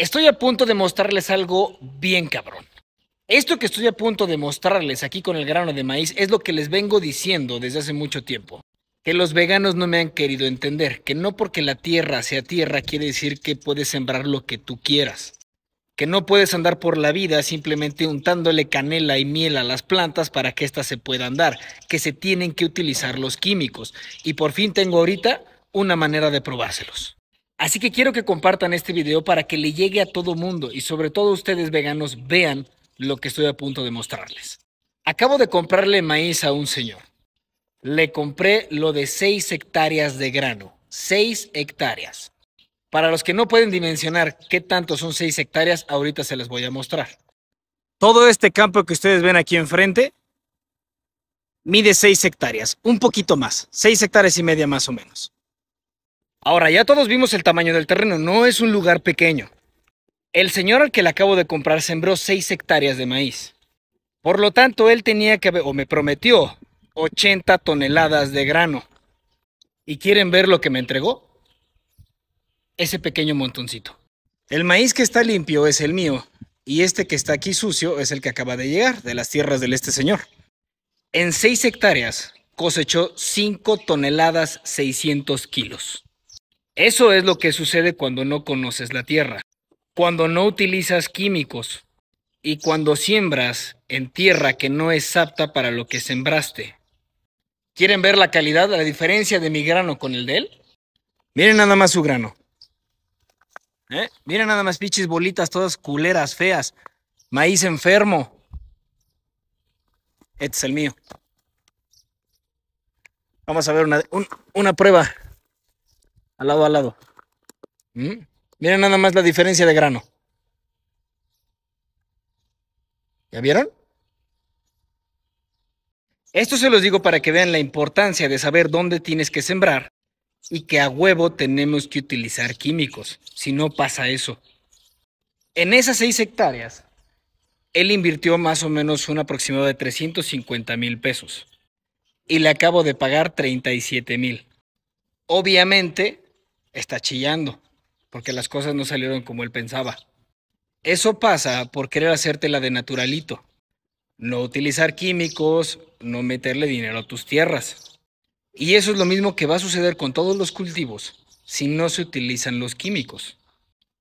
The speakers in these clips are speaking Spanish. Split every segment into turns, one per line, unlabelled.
Estoy a punto de mostrarles algo bien cabrón. Esto que estoy a punto de mostrarles aquí con el grano de maíz es lo que les vengo diciendo desde hace mucho tiempo. Que los veganos no me han querido entender, que no porque la tierra sea tierra quiere decir que puedes sembrar lo que tú quieras que no puedes andar por la vida simplemente untándole canela y miel a las plantas para que éstas se puedan dar, que se tienen que utilizar los químicos. Y por fin tengo ahorita una manera de probárselos. Así que quiero que compartan este video para que le llegue a todo mundo y sobre todo ustedes veganos vean lo que estoy a punto de mostrarles. Acabo de comprarle maíz a un señor. Le compré lo de 6 hectáreas de grano. 6 hectáreas. Para los que no pueden dimensionar qué tanto son 6 hectáreas, ahorita se las voy a mostrar. Todo este campo que ustedes ven aquí enfrente mide 6 hectáreas, un poquito más, 6 hectáreas y media más o menos. Ahora, ya todos vimos el tamaño del terreno, no es un lugar pequeño. El señor al que le acabo de comprar sembró 6 hectáreas de maíz. Por lo tanto, él tenía que, o me prometió, 80 toneladas de grano. ¿Y quieren ver lo que me entregó? Ese pequeño montoncito. El maíz que está limpio es el mío, y este que está aquí sucio es el que acaba de llegar, de las tierras del este señor. En 6 hectáreas cosechó 5 toneladas 600 kilos. Eso es lo que sucede cuando no conoces la tierra, cuando no utilizas químicos y cuando siembras en tierra que no es apta para lo que sembraste. ¿Quieren ver la calidad, la diferencia de mi grano con el de él? Miren nada más su grano. ¿Eh? Miren nada más pichis bolitas, todas culeras, feas. Maíz enfermo. Este es el mío. Vamos a ver una, una prueba. Al lado, al lado. Mm. Miren nada más la diferencia de grano. ¿Ya vieron? Esto se los digo para que vean la importancia de saber dónde tienes que sembrar y que a huevo tenemos que utilizar químicos, si no pasa eso. En esas seis hectáreas, él invirtió más o menos un aproximado de 350 mil pesos y le acabo de pagar 37 mil. Obviamente, está chillando porque las cosas no salieron como él pensaba. Eso pasa por querer la de naturalito. No utilizar químicos, no meterle dinero a tus tierras. Y eso es lo mismo que va a suceder con todos los cultivos si no se utilizan los químicos.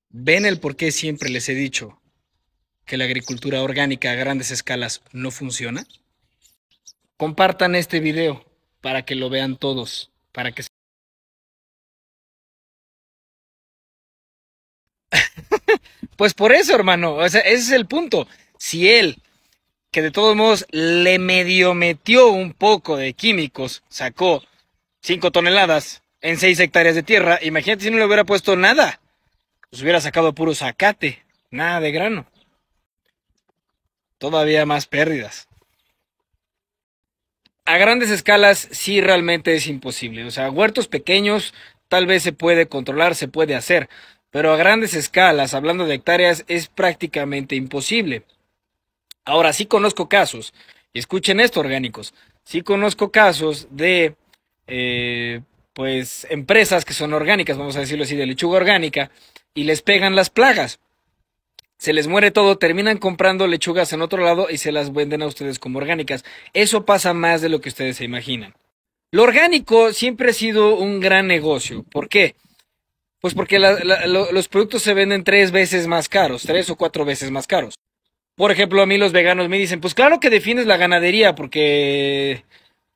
Ven el por qué siempre les he dicho que la agricultura orgánica a grandes escalas no funciona. Compartan este video para que lo vean todos, para que Pues por eso, hermano, o sea, ese es el punto. Si él, que de todos modos le medio metió un poco de químicos, sacó 5 toneladas en 6 hectáreas de tierra, imagínate si no le hubiera puesto nada. Pues hubiera sacado puro zacate, nada de grano. Todavía más pérdidas a grandes escalas sí realmente es imposible. O sea, huertos pequeños tal vez se puede controlar, se puede hacer, pero a grandes escalas, hablando de hectáreas, es prácticamente imposible. Ahora sí conozco casos, y escuchen esto orgánicos, sí conozco casos de eh, pues empresas que son orgánicas, vamos a decirlo así, de lechuga orgánica, y les pegan las plagas. Se les muere todo, terminan comprando lechugas en otro lado y se las venden a ustedes como orgánicas. Eso pasa más de lo que ustedes se imaginan. Lo orgánico siempre ha sido un gran negocio. ¿Por qué? Pues porque los productos se venden tres veces más caros, tres o cuatro veces más caros. Por ejemplo, a mí los veganos me dicen, pues claro que defines la ganadería porque,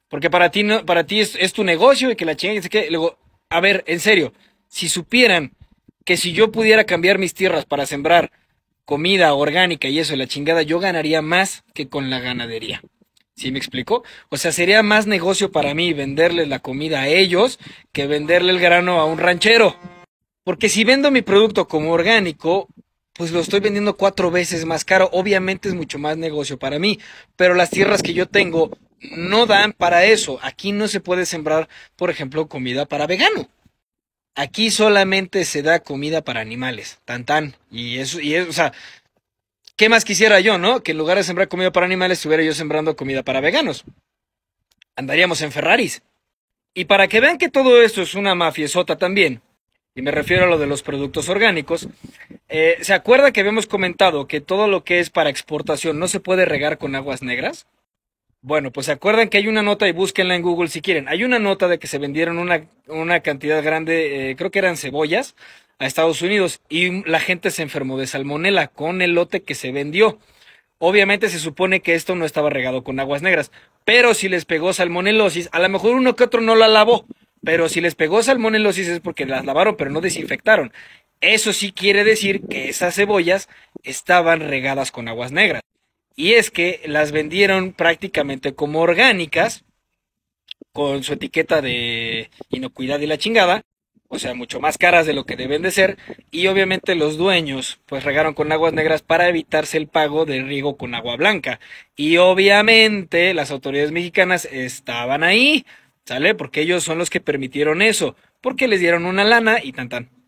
porque para ti, no, para ti es, tu negocio y que la chingada. luego, a ver, en serio, si supieran que si yo pudiera cambiar mis tierras para sembrar comida orgánica y eso, la chingada, yo ganaría más que con la ganadería. ¿Sí me explico? O sea, sería más negocio para mí venderles la comida a ellos que venderle el grano a un ranchero. Porque si vendo mi producto como orgánico, pues lo estoy vendiendo cuatro veces más caro. Obviamente es mucho más negocio para mí, pero las tierras que yo tengo no dan para eso. Aquí no se puede sembrar, por ejemplo, comida para vegano. Aquí solamente se da comida para animales, tan tan. Y eso, y eso, o sea, ¿qué más quisiera yo, no? Que en lugar de sembrar comida para animales, estuviera yo sembrando comida para veganos. Andaríamos en Ferraris. Y para que vean que todo esto es una mafiesota también, y me refiero a lo de los productos orgánicos, eh, ¿se acuerda que habíamos comentado que todo lo que es para exportación no se puede regar con aguas negras? Bueno, pues se acuerdan que hay una nota y búsquenla en Google si quieren. Hay una nota de que se vendieron una, cantidad grande, eh, creo que eran cebollas, a Estados Unidos y la gente se enfermó de salmonela con el lote que se vendió. Obviamente se supone que esto no estaba regado con aguas negras, pero si les pegó salmonelosis, a lo mejor uno que otro no la lavó pero si les pegó salmonelosis es porque las lavaron, pero no desinfectaron. Eso sí quiere decir que esas cebollas estaban regadas con aguas negras. Y es que las vendieron prácticamente como orgánicas, con su etiqueta de inocuidad y la chingada, o sea, mucho más caras de lo que deben de ser, y obviamente los dueños pues regaron con aguas negras para evitarse el pago del riego con agua blanca. Y obviamente las autoridades mexicanas estaban ahí, ¿Sale? Porque ellos son los que permitieron eso, porque les dieron una lana y tan tan.